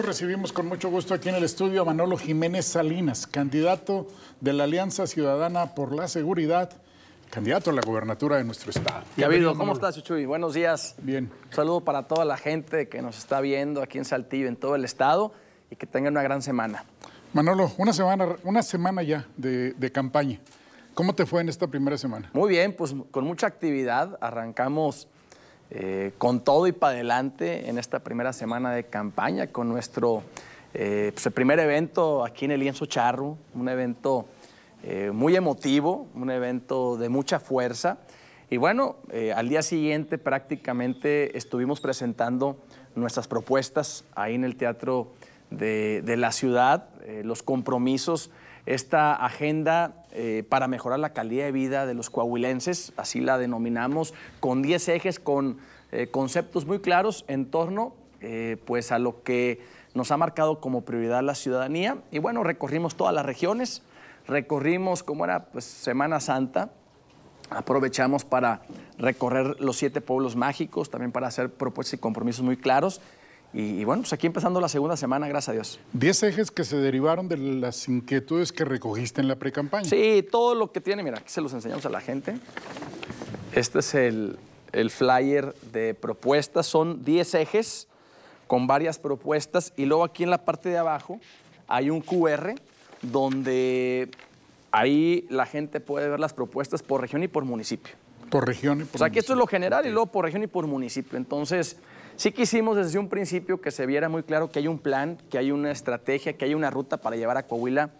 Recibimos con mucho gusto aquí en el estudio a Manolo Jiménez Salinas, candidato de la Alianza Ciudadana por la Seguridad, candidato a la gobernatura de nuestro estado. habido ¿cómo estás, Chuchuy? Buenos días. Bien. Un saludo para toda la gente que nos está viendo aquí en Saltillo, en todo el estado, y que tengan una gran semana. Manolo, una semana, una semana ya de campaña. ¿Cómo te fue en esta primera semana? Muy bien, pues con mucha actividad. Arrancamos eh, con todo y para adelante en esta primera semana de campaña con nuestro eh, pues, primer evento aquí en el Lienzo Charro, un evento eh, muy emotivo, un evento de mucha fuerza. Y bueno, al día siguiente prácticamente estuvimos presentando nuestras propuestas ahí en el Teatro de, la Ciudad, los compromisos, esta agenda para mejorar la calidad de vida de los coahuilenses, así la denominamos, con 10 ejes, con eh, conceptos muy claros en torno eh, pues a lo que nos ha marcado como prioridad la ciudadanía. Y bueno, recorrimos todas las regiones, recorrimos, como era pues, Semana Santa, aprovechamos para recorrer los siete pueblos mágicos, también para hacer propuestas y compromisos muy claros. Y, bueno, pues aquí empezando la segunda semana, gracias a Dios. Diez ejes que se derivaron de las inquietudes que recogiste en la pre-campaña. Sí, todo lo que tiene, mira, aquí se los enseñamos a la gente. Este es el, el flyer de propuestas. Son 10 ejes con varias propuestas y luego aquí en la parte de abajo hay un QR donde ahí la gente puede ver las propuestas por región y por municipio. Por región y por municipio. O sea, que esto es lo general y luego por región y por municipio. Entonces, sí quisimos desde un principio que se viera muy claro que hay un plan, que hay una estrategia, que hay una ruta para llevar a Coahuila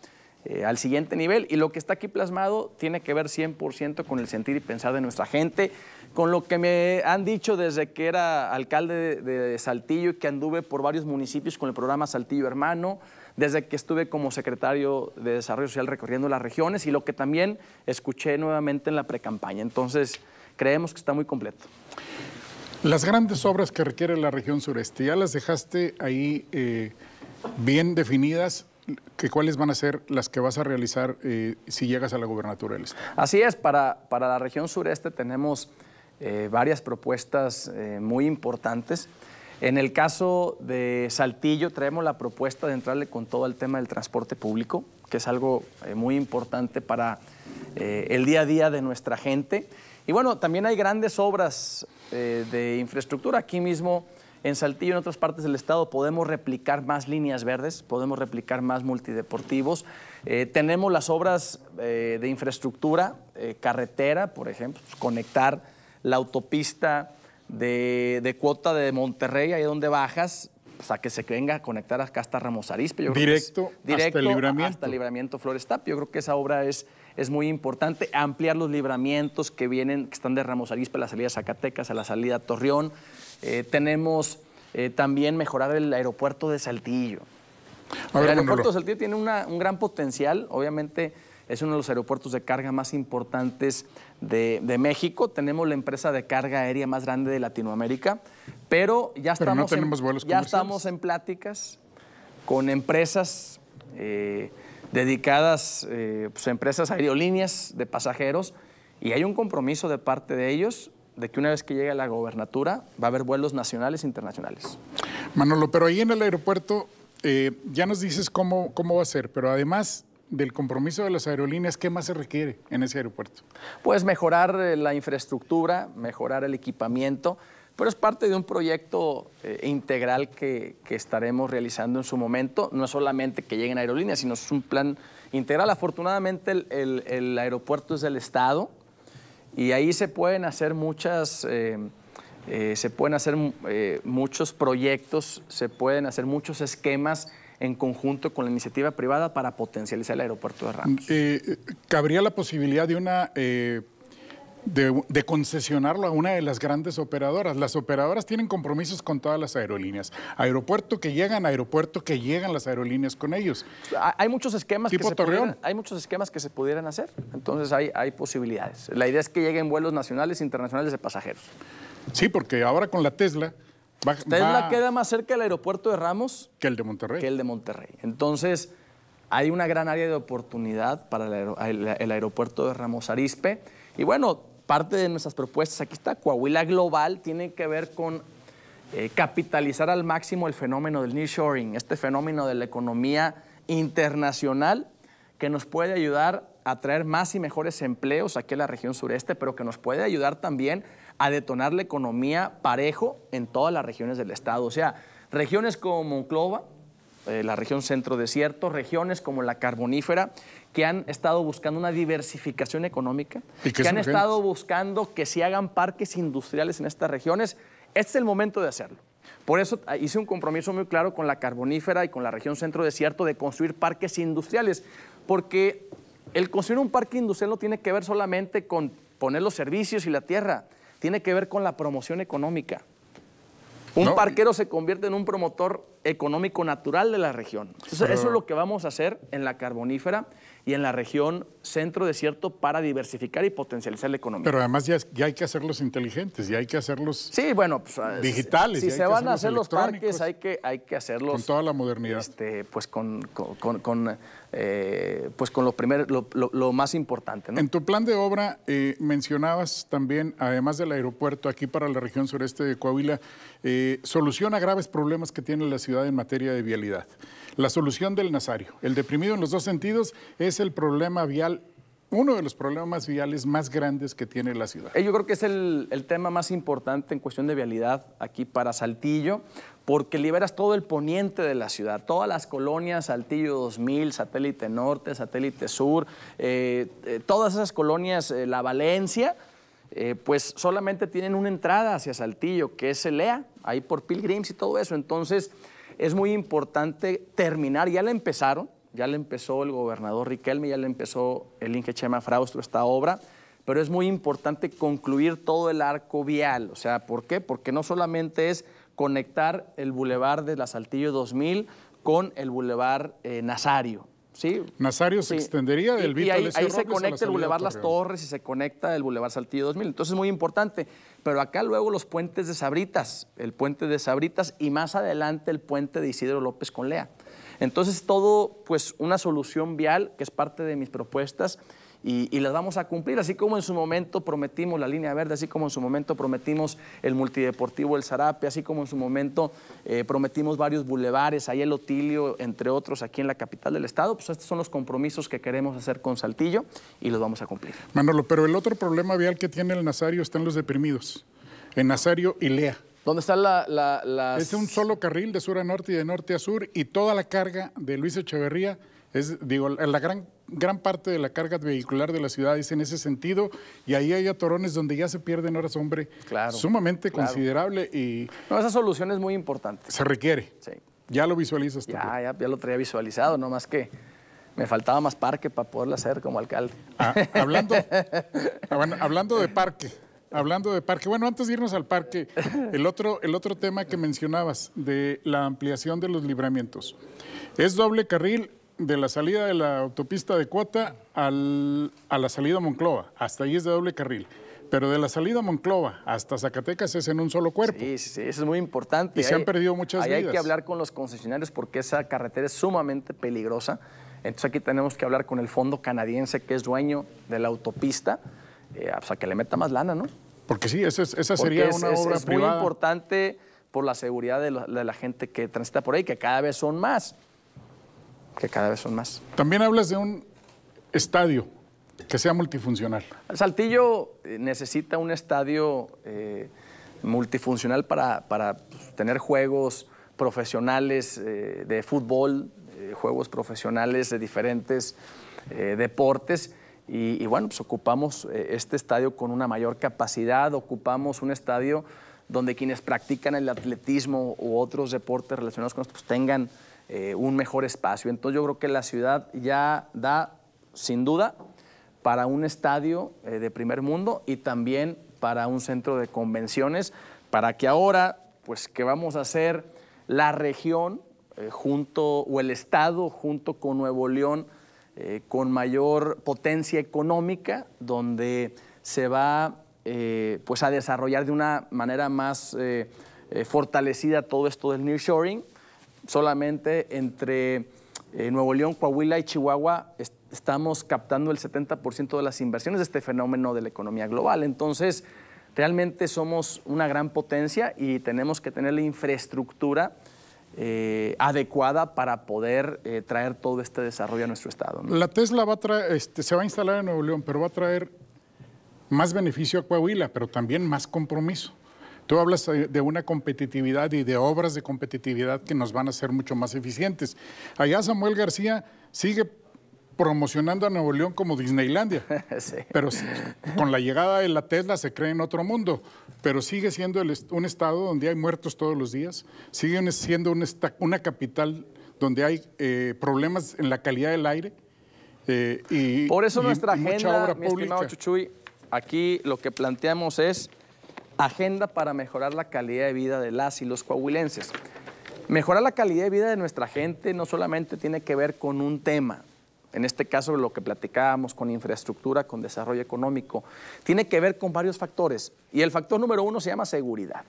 eh, al siguiente nivel. Y lo que está aquí plasmado tiene que ver 100% con el sentir y pensar de nuestra gente, con lo que me han dicho desde que era alcalde de, Saltillo y que anduve por varios municipios con el programa Saltillo Hermano, desde que estuve como secretario de Desarrollo Social recorriendo las regiones y lo que también escuché nuevamente en la precampaña. Entonces, creemos que está muy completo. Las grandes obras que requiere la región sureste, ya las dejaste ahí eh, bien definidas cuáles van a ser las que vas a realizar eh, si llegas a la gubernatura del Así es, para, la región sureste tenemos eh, varias propuestas eh, muy importantes. En el caso de Saltillo traemos la propuesta de entrarle con todo el tema del transporte público, que es algo muy importante para el día a día de nuestra gente. Y bueno, también hay grandes obras de infraestructura. Aquí mismo en Saltillo, y en otras partes del estado, podemos replicar más líneas verdes, podemos replicar más multideportivos. Eh, tenemos las obras eh, de infraestructura, eh, carretera, por ejemplo, pues, conectar la autopista de, cuota de Monterrey, ahí donde bajas, o pues, sea, que se venga a conectar acá hasta Ramos Arispe. Yo directo, creo directo hasta el libramiento. Hasta el libramiento Florestap. Yo creo que esa obra es, es muy importante. Ampliar los libramientos que vienen, que están de Ramos Arispe, la salida Zacatecas, a la salida Torreón. Eh, tenemos eh, también mejorar el aeropuerto de Saltillo. el aeropuerto de Saltillo tiene un gran potencial, obviamente es uno de los aeropuertos de carga más importantes de, México. Tenemos la empresa de carga aérea más grande de Latinoamérica, pero ya estamos, en, ya estamos en pláticas con empresas eh, dedicadas, pues, empresas aerolíneas de pasajeros, y hay un compromiso de parte de ellos de que una vez que llegue a la gobernatura va a haber vuelos nacionales e internacionales. Manolo, pero ahí en el aeropuerto eh, ya nos dices cómo, va a ser, pero además del compromiso de las aerolíneas, ¿qué más se requiere en ese aeropuerto? Pues mejorar eh, la infraestructura, mejorar el equipamiento, pero es parte de un proyecto eh, integral que, estaremos realizando en su momento. No solamente que lleguen aerolíneas, sino es un plan integral. Afortunadamente el, el aeropuerto es del Estado, y ahí se pueden hacer muchas... Eh, eh, se pueden hacer eh, muchos proyectos, se pueden hacer muchos esquemas en conjunto con la iniciativa privada para potencializar el aeropuerto de Ramos. Mm, ¿Cabría la posibilidad de una de, concesionarlo a una de las grandes operadoras. Las operadoras tienen compromisos con todas las aerolíneas. Aeropuerto que llegan, aeropuerto que llegan las aerolíneas con ellos. Hay muchos esquemas, que, se Pudieran, hay muchos esquemas que se pudieran hacer. Entonces hay, hay posibilidades. La idea es que lleguen vuelos nacionales e internacionales de pasajeros. Sí, porque ahora con la Tesla... Pues Tesla queda más cerca del aeropuerto de Ramos... Que el de Monterrey. Que el de Monterrey. Entonces... Hay una gran área de oportunidad para el, aeropuerto de Ramos Arispe. Y bueno, parte de nuestras propuestas, aquí está, Coahuila Global tiene que ver con eh, capitalizar al máximo el fenómeno del nearshoring, este fenómeno de la economía internacional que nos puede ayudar a traer más y mejores empleos aquí en la región sureste, pero que nos puede ayudar también a detonar la economía parejo en todas las regiones del estado. O sea, regiones como Monclova, eh, la región centro desierto, regiones como la carbonífera, que han estado buscando una diversificación económica, que, han estado buscando que se hagan parques industriales en estas regiones. Este es el momento de hacerlo. Por eso ah, hice un compromiso muy claro con la carbonífera y con la región centro desierto de construir parques industriales, porque el construir un parque industrial no tiene que ver solamente con poner los servicios y la tierra, tiene que ver con la promoción económica. Un parquero se convierte en un promotor económico natural de la región. eso es lo que vamos a hacer en la carbonífera y en la región centro desierto para diversificar y potencializar la economía. Pero además ya, hay que hacerlos inteligentes, ya hay que hacerlos sí, bueno, pues, ah, digitales. Si, se van a hacer los parques, hay que, hay que hacerlos... Con toda la modernidad. Este, pues con, eh, pues con lo, primer, lo, más importante. En tu plan de obra eh, mencionabas también, además del aeropuerto aquí para la región sureste de Coahuila, eh, soluciona graves problemas que tiene la ciudad en materia de vialidad. La solución del Nazario, el deprimido en los dos sentidos, es el problema vial uno de los problemas viales más grandes que tiene la ciudad. Eh, yo creo que es el, tema más importante en cuestión de vialidad aquí para Saltillo, porque liberas todo el poniente de la ciudad, todas las colonias, Saltillo 2000, Satélite Norte, Satélite Sur, eh, eh, todas esas colonias, la Valencia, pues solamente tienen una entrada hacia Saltillo, que es EA, e ahí por Pilgrims y todo eso. Entonces, es muy importante terminar, ya la empezaron, ya la empezó el gobernador Riquelme, ya la empezó el Inge Chema Fraustro esta obra, pero es muy importante concluir todo el arco vial. O sea, ¿por qué? Porque no solamente es conectar el bulevar de la Saltillo 2000 con el bulevar eh, Nazario, Nazario se extendería del Vito ahí, se conecta el Boulevard Las Torres y se conecta el Boulevard Saltillo 2000. Entonces es muy importante. Pero acá luego los puentes de Sabritas, el puente de Sabritas y más adelante el puente de Isidro López con Lea. Entonces todo, pues una solución vial que es parte de mis propuestas y, las vamos a cumplir, así como en su momento prometimos la línea verde, así como en su momento prometimos el multideportivo El Zarape, así como en su momento eh, prometimos varios bulevares, ahí el Otilio, entre otros, aquí en la capital del estado, pues estos son los compromisos que queremos hacer con Saltillo y los vamos a cumplir. Manolo, pero el otro problema vial que tiene el Nazario están los deprimidos, en Nazario y Lea. ¿Dónde está la, Es un solo carril de sur a norte y de norte a sur y toda la carga de Luis Echeverría es, digo, la gran, gran parte de la carga vehicular de la ciudad es en ese sentido y ahí hay atorones donde ya se pierden horas, hombre, claro, sumamente considerable y... No, esa solución es muy importante. Se requiere. Ya lo visualizas. Ya, ya, ya lo traía visualizado, no más que me faltaba más parque para poderlo hacer como alcalde. Ah, hablando, ah, hablando de parque, hablando de parque, bueno, antes de irnos al parque, el otro, el otro tema que mencionabas de la ampliación de los libramientos. Es doble carril, de la salida de la autopista de Cuota al, a la salida Monclova. Hasta ahí es de doble carril. Pero de la salida Monclova hasta Zacatecas es en un solo cuerpo. Sí, sí, sí eso es muy importante. Y se han perdido muchas ahí Hay que hablar con los concesionarios porque esa carretera es sumamente peligrosa. Entonces aquí tenemos que hablar con el fondo canadiense que es dueño de la autopista, eh, o sea, que le meta más lana, ¿no? Porque sí, esa, esa sería una obra obra es muy importante por la seguridad de la gente que transita por ahí, que cada vez son más que cada vez son más. También hablas de un estadio que sea multifuncional. Saltillo eh, necesita un estadio eh, multifuncional para, pues, tener juegos profesionales eh, de fútbol, juegos profesionales de diferentes deportes. Y, bueno, pues ocupamos este estadio con una mayor capacidad, ocupamos un estadio donde quienes practican el atletismo u otros deportes relacionados con esto pues, tengan eh, un mejor espacio. Entonces yo creo que la ciudad ya da, sin duda, para un estadio eh, de primer mundo y también para un centro de convenciones, para que ahora, pues que vamos a hacer la región eh, junto, o el estado junto con Nuevo León, con mayor potencia económica, donde se va pues a desarrollar de una manera más fortalecida todo esto del nearshoring solamente entre eh, Nuevo León, Coahuila y Chihuahua estamos captando el 70% de las inversiones de este fenómeno de la economía global. Entonces, realmente somos una gran potencia y tenemos que tener la infraestructura eh, adecuada para poder eh, traer todo este desarrollo a nuestro estado. La Tesla este, se va a instalar en Nuevo León, pero va a traer más beneficio a Coahuila, pero también más compromiso. Tú hablas eh, de una competitividad y de obras de competitividad que nos van a hacer mucho más eficientes. Allá Samuel García sigue promocionando a Nuevo León como Disneylandia. Pero con la llegada de la Tesla se cree en otro mundo, pero sigue siendo un estado donde hay muertos todos los días, sigue siendo una capital donde hay eh, problemas en la calidad del aire. Eh, y, Por eso nuestra agenda, mi estimado Chuchuy, aquí lo que planteamos es Agenda para mejorar la calidad de vida de las y los coahuilenses. Mejorar la calidad de vida de nuestra gente no solamente tiene que ver con un tema, en este caso lo que platicábamos con infraestructura, con desarrollo económico, tiene que ver con varios factores. Y el factor número uno se llama seguridad.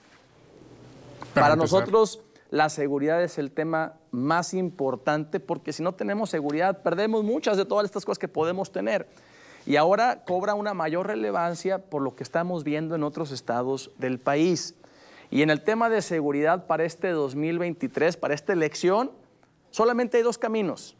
Para, nosotros la seguridad es el tema más importante porque si no tenemos seguridad perdemos muchas de todas estas cosas que podemos tener y ahora cobra una mayor relevancia por lo que estamos viendo en otros estados del país. Y en el tema de seguridad para este 2023, para esta elección, solamente hay dos caminos.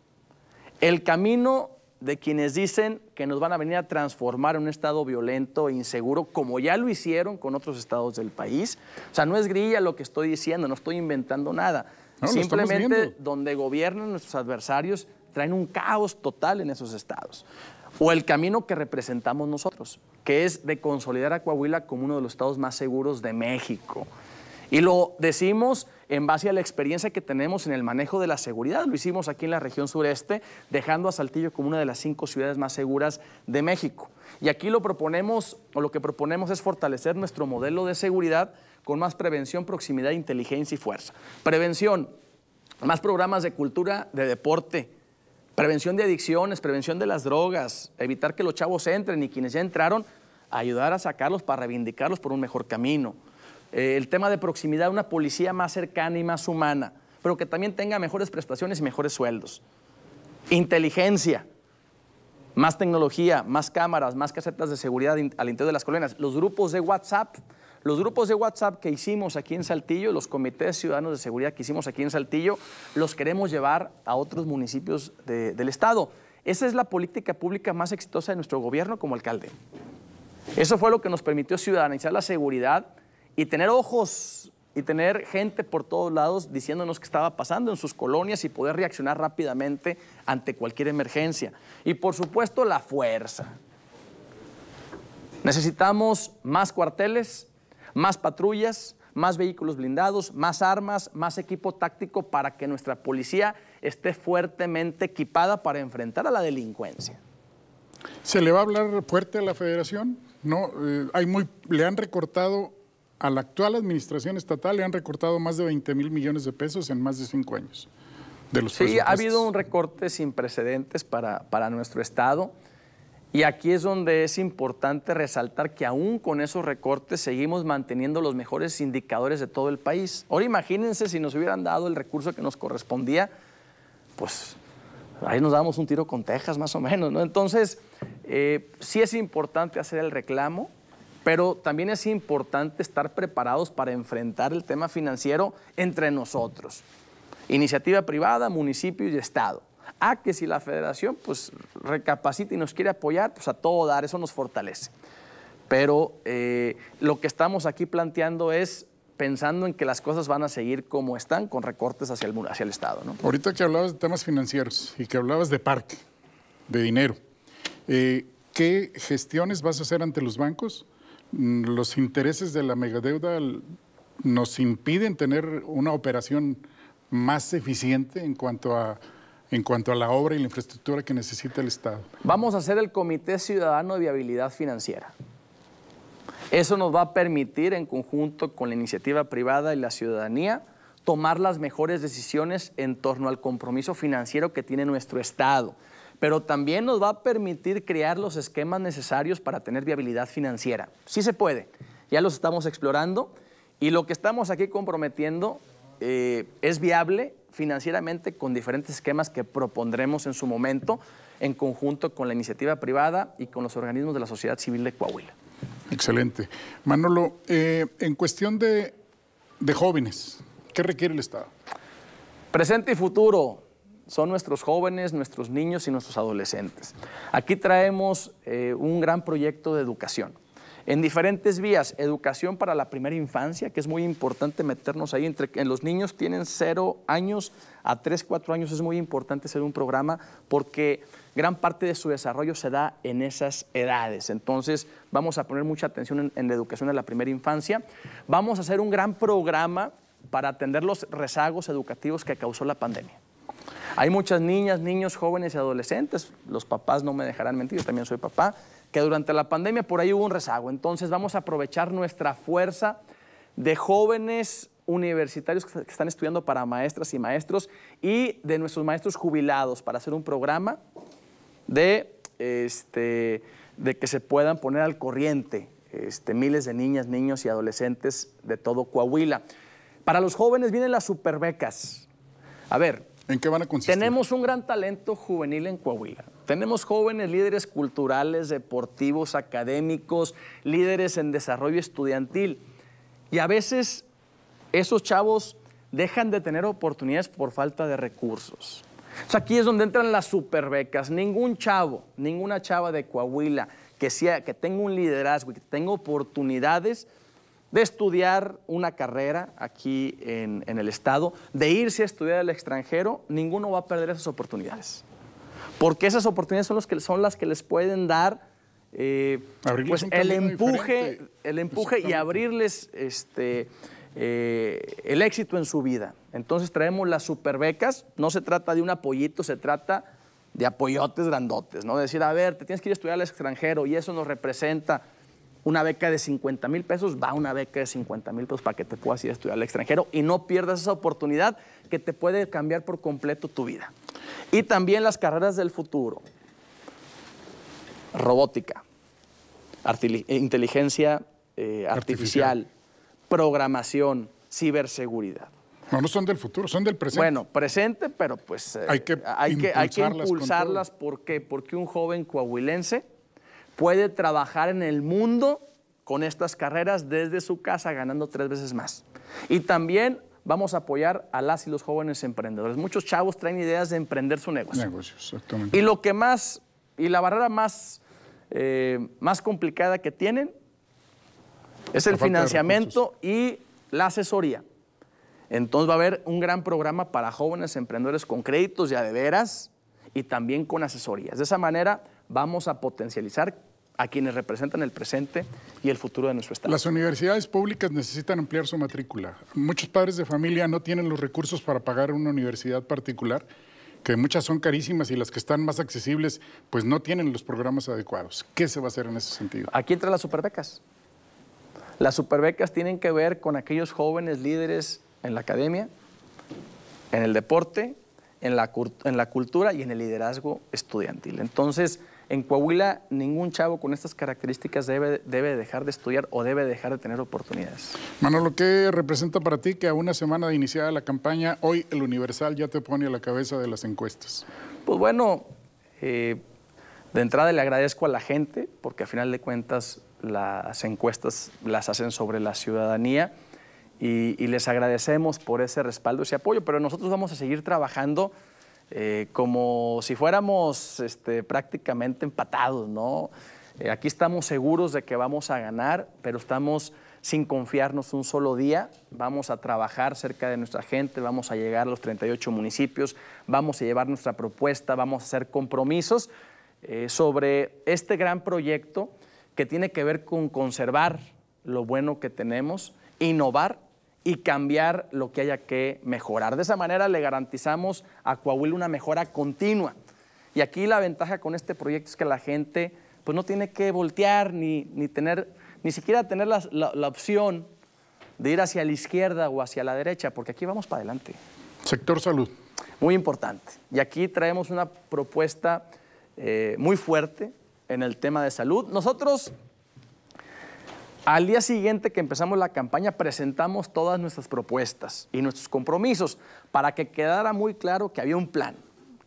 El camino de quienes dicen que nos van a venir a transformar en un estado violento e inseguro, como ya lo hicieron con otros estados del país. O sea, no es grilla lo que estoy diciendo, no estoy inventando nada. Simplemente donde gobiernan nuestros adversarios traen un caos total en esos estados o el camino que representamos nosotros, que es de consolidar a Coahuila como uno de los estados más seguros de México. Y lo decimos en base a la experiencia que tenemos en el manejo de la seguridad. Lo hicimos aquí en la región sureste, dejando a Saltillo como una de las cinco ciudades más seguras de México. Y aquí lo proponemos, o lo que proponemos es fortalecer nuestro modelo de seguridad con más prevención, proximidad, inteligencia y fuerza. Prevención, más programas de cultura, de deporte, Prevención de adicciones, prevención de las drogas, evitar que los chavos entren y quienes ya entraron, ayudar a sacarlos para reivindicarlos por un mejor camino. Eh, el tema de proximidad, una policía más cercana y más humana, pero que también tenga mejores prestaciones y mejores sueldos. Inteligencia, más tecnología, más cámaras, más casetas de seguridad al interior de las colonias. Los grupos de WhatsApp, los grupos de WhatsApp que hicimos aquí en Saltillo, los comités ciudadanos de seguridad que hicimos aquí en Saltillo, los queremos llevar a otros municipios del Estado. Esa es la política pública más exitosa de nuestro gobierno como alcalde. Eso fue lo que nos permitió ciudadanizar la seguridad y tener ojos y tener gente por todos lados diciéndonos qué estaba pasando en sus colonias y poder reaccionar rápidamente ante cualquier emergencia. Y por supuesto la fuerza. Necesitamos más cuarteles, más patrullas, más vehículos blindados, más armas, más equipo táctico para que nuestra policía esté fuertemente equipada para enfrentar a la delincuencia. ¿Se le va a hablar fuerte a la federación? No, eh, le han recortado a la actual administración estatal, le han recortado más de 20 mil millones de pesos en más de cinco años. sí, ha habido un recorte sin precedentes para, para nuestro Estado. Y aquí es donde es importante resaltar que aún con esos recortes seguimos manteniendo los mejores indicadores de todo el país. Ahora imagínense si nos hubieran dado el recurso que nos correspondía, pues ahí nos damos un tiro con Texas más o menos, ¿no? Entonces, eh, sí es importante hacer el reclamo, pero también es importante estar preparados para enfrentar el tema financiero entre nosotros. Iniciativa privada, municipio y Estado a que si la federación pues recapacita y nos quiere apoyar, pues a todo dar, eso nos fortalece. Pero eh, lo que estamos aquí planteando es pensando en que las cosas van a seguir como están, con recortes hacia el, hacia el Estado. Ahorita que hablabas de temas financieros y que hablabas de parque, de dinero, eh, ¿qué gestiones vas a hacer ante los bancos? Mm, ¿Los intereses de la megadeuda nos impiden tener una operación más eficiente en cuanto a en cuanto a la obra y la infraestructura que necesita el Estado. Vamos a hacer el Comité Ciudadano de Viabilidad Financiera. Eso nos va a permitir, en conjunto con la iniciativa privada y la ciudadanía, tomar las mejores decisiones en torno al compromiso financiero que tiene nuestro Estado. Pero también nos va a permitir crear los esquemas necesarios para tener viabilidad financiera. Sí se puede, ya los estamos explorando y lo que estamos aquí comprometiendo eh, es viable financieramente con diferentes esquemas que propondremos en su momento en conjunto con la iniciativa privada y con los organismos de la sociedad civil de Coahuila. Excelente. Manolo, eh, en cuestión de, jóvenes, ¿qué requiere el Estado? Presente y futuro son nuestros jóvenes, nuestros niños y nuestros adolescentes. Aquí traemos eh, un gran proyecto de educación en diferentes vías, educación para la primera infancia, que es muy importante meternos ahí, entre, en los niños tienen cero años a tres, cuatro años, es muy importante hacer un programa porque gran parte de su desarrollo se da en esas edades. Entonces vamos a poner mucha atención en, en la educación de la primera infancia. Vamos a hacer un gran programa para atender los rezagos educativos que causó la pandemia. Hay muchas niñas, niños, jóvenes y adolescentes, los papás no me dejarán mentir, yo también soy papá, que durante la pandemia por ahí hubo un rezago. Entonces vamos a aprovechar nuestra fuerza de jóvenes universitarios que están estudiando para maestras y maestros y de nuestros maestros jubilados para hacer un programa de, este, de que se puedan poner al corriente este, miles de niñas, niños y adolescentes de todo Coahuila. Para los jóvenes vienen las superbecas. A ver, ¿En qué van a consistir? Tenemos un gran talento juvenil en Coahuila. Tenemos jóvenes líderes culturales, deportivos, académicos, líderes en desarrollo estudiantil. Y a veces esos chavos dejan de tener oportunidades por falta de recursos. O sea, aquí es donde entran las superbecas. Ningún chavo, ninguna chava de Coahuila que, sea, que tenga un liderazgo y que tenga oportunidades de estudiar una carrera aquí en, el Estado, de irse a estudiar al extranjero, ninguno va a perder esas oportunidades. Porque esas oportunidades son, los que, son las que les pueden dar eh, pues, el, empuje, el empuje y abrirles este, eh, el éxito en su vida. Entonces traemos las superbecas, no se trata de un apoyito, se trata de apoyotes grandotes, ¿no? De decir, a ver, te tienes que ir a estudiar al extranjero y eso nos representa una beca de 50 mil pesos, va a una beca de 50 mil pesos para que te puedas ir a estudiar al extranjero y no pierdas esa oportunidad que te puede cambiar por completo tu vida. Y también las carreras del futuro. Robótica, eh, inteligencia eh, artificial, programación, ciberseguridad. No, no son del futuro, son del presente. Bueno, presente, pero pues eh, hay, que hay, que, hay que impulsarlas. ¿Por qué? Porque un joven coahuilense puede trabajar en el mundo con estas carreras desde su casa ganando tres veces más. Y también vamos a apoyar a las y los jóvenes emprendedores. Muchos chavos traen ideas de emprender su negocio. Y lo que más, y la barrera más, eh, más complicada que tienen es el financiamiento y la asesoría. Entonces va a haber un gran programa para jóvenes emprendedores con créditos ya de veras y también con asesorías. De esa manera vamos a potencializar a quienes representan el presente y el futuro de nuestro Estado. Las universidades públicas necesitan ampliar su matrícula. Muchos padres de familia no tienen los recursos para pagar una universidad particular, que muchas son carísimas y las que están más accesibles, pues no tienen los programas adecuados. ¿Qué se va a hacer en ese sentido? Aquí entran las superbecas. Las superbecas tienen que ver con aquellos jóvenes líderes en la academia, en el deporte, en la, en la cultura y en el liderazgo estudiantil. Entonces, en Coahuila, ningún chavo con estas características debe, debe dejar de estudiar o debe dejar de tener oportunidades. Manolo, ¿qué representa para ti que a una semana de iniciada la campaña, hoy el Universal ya te pone a la cabeza de las encuestas? Pues bueno, eh, de entrada le agradezco a la gente, porque a final de cuentas las encuestas las hacen sobre la ciudadanía. Y, y les agradecemos por ese respaldo, ese apoyo, pero nosotros vamos a seguir trabajando eh, como si fuéramos este, prácticamente empatados, ¿no? Eh, aquí estamos seguros de que vamos a ganar, pero estamos sin confiarnos un solo día. Vamos a trabajar cerca de nuestra gente, vamos a llegar a los 38 municipios, vamos a llevar nuestra propuesta, vamos a hacer compromisos eh, sobre este gran proyecto que tiene que ver con conservar lo bueno que tenemos, innovar y cambiar lo que haya que mejorar. De esa manera le garantizamos a Coahuila una mejora continua. Y aquí la ventaja con este proyecto es que la gente pues no tiene que voltear ni, ni tener, ni siquiera tener la, opción de ir hacia la izquierda o hacia la derecha, porque aquí vamos para adelante. Sector salud. Muy importante. Y aquí traemos una propuesta eh, muy fuerte en el tema de salud. Nosotros al día siguiente que empezamos la campaña presentamos todas nuestras propuestas y nuestros compromisos para que quedara muy claro que había un plan,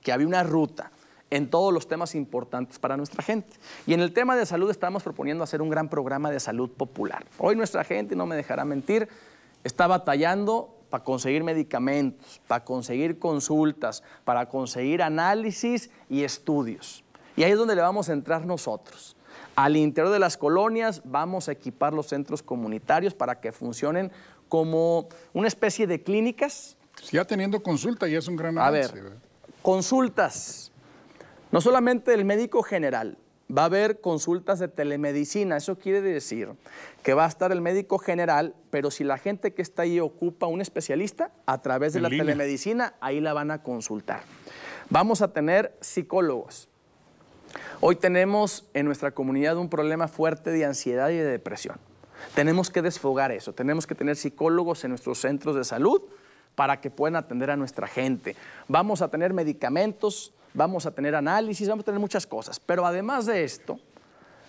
que había una ruta en todos los temas importantes para nuestra gente. Y en el tema de salud estamos proponiendo hacer un gran programa de salud popular. Hoy nuestra gente, no me dejará mentir, está batallando para conseguir medicamentos, para conseguir consultas, para conseguir análisis y estudios. Y ahí es donde le vamos a entrar nosotros. Al interior de las colonias vamos a equipar los centros comunitarios para que funcionen como una especie de clínicas. Ya teniendo consulta ya es un gran avance. A ver, consultas. No solamente el médico general, va a haber consultas de telemedicina. Eso quiere decir que va a estar el médico general, pero si la gente que está ahí ocupa un especialista, a través de la telemedicina, ahí la van a consultar. Vamos a tener psicólogos. Hoy tenemos en nuestra comunidad un problema fuerte de ansiedad y de depresión. Tenemos que desfogar eso, tenemos que tener psicólogos en nuestros centros de salud para que puedan atender a nuestra gente. Vamos a tener medicamentos, vamos a tener análisis, vamos a tener muchas cosas, pero además de esto,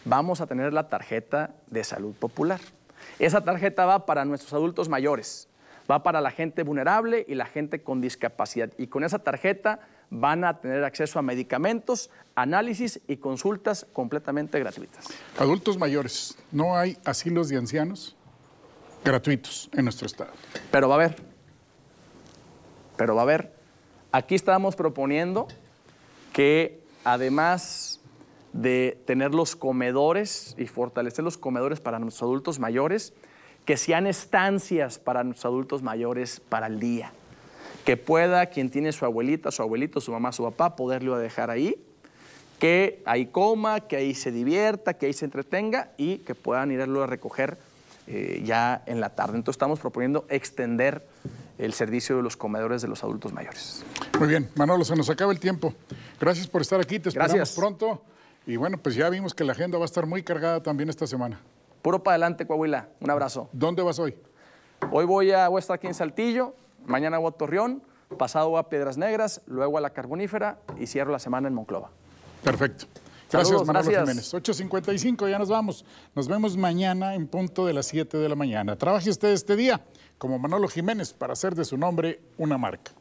vamos a tener la tarjeta de salud popular. Esa tarjeta va para nuestros adultos mayores, va para la gente vulnerable y la gente con discapacidad. Y con esa tarjeta van a tener acceso a medicamentos, análisis y consultas completamente gratuitas. Adultos mayores, no hay asilos de ancianos gratuitos en nuestro estado. Pero va a haber, pero va a haber. Aquí estamos proponiendo que además de tener los comedores y fortalecer los comedores para nuestros adultos mayores, que sean estancias para nuestros adultos mayores para el día que pueda quien tiene su abuelita, su abuelito, su mamá, su papá, poderlo dejar ahí, que ahí coma, que ahí se divierta, que ahí se entretenga y que puedan irlo a recoger eh, ya en la tarde. Entonces estamos proponiendo extender el servicio de los comedores de los adultos mayores. Muy bien, Manolo, se nos acaba el tiempo. Gracias por estar aquí, te esperamos pronto. Y bueno, pues ya vimos que la agenda va a estar muy cargada también esta semana. Puro para adelante, Coahuila. Un abrazo. ¿Dónde vas hoy? Hoy voy a, voy a estar aquí en Saltillo, Mañana a Torreón, pasado a Piedras Negras, luego a la Carbonífera y cierro la semana en Monclova. Perfecto. Gracias, Manolo Jiménez. 8.55, ya nos vamos. Nos vemos mañana en punto de las 7 de la mañana. Trabaje usted este día como Manolo Jiménez para hacer de su nombre una marca.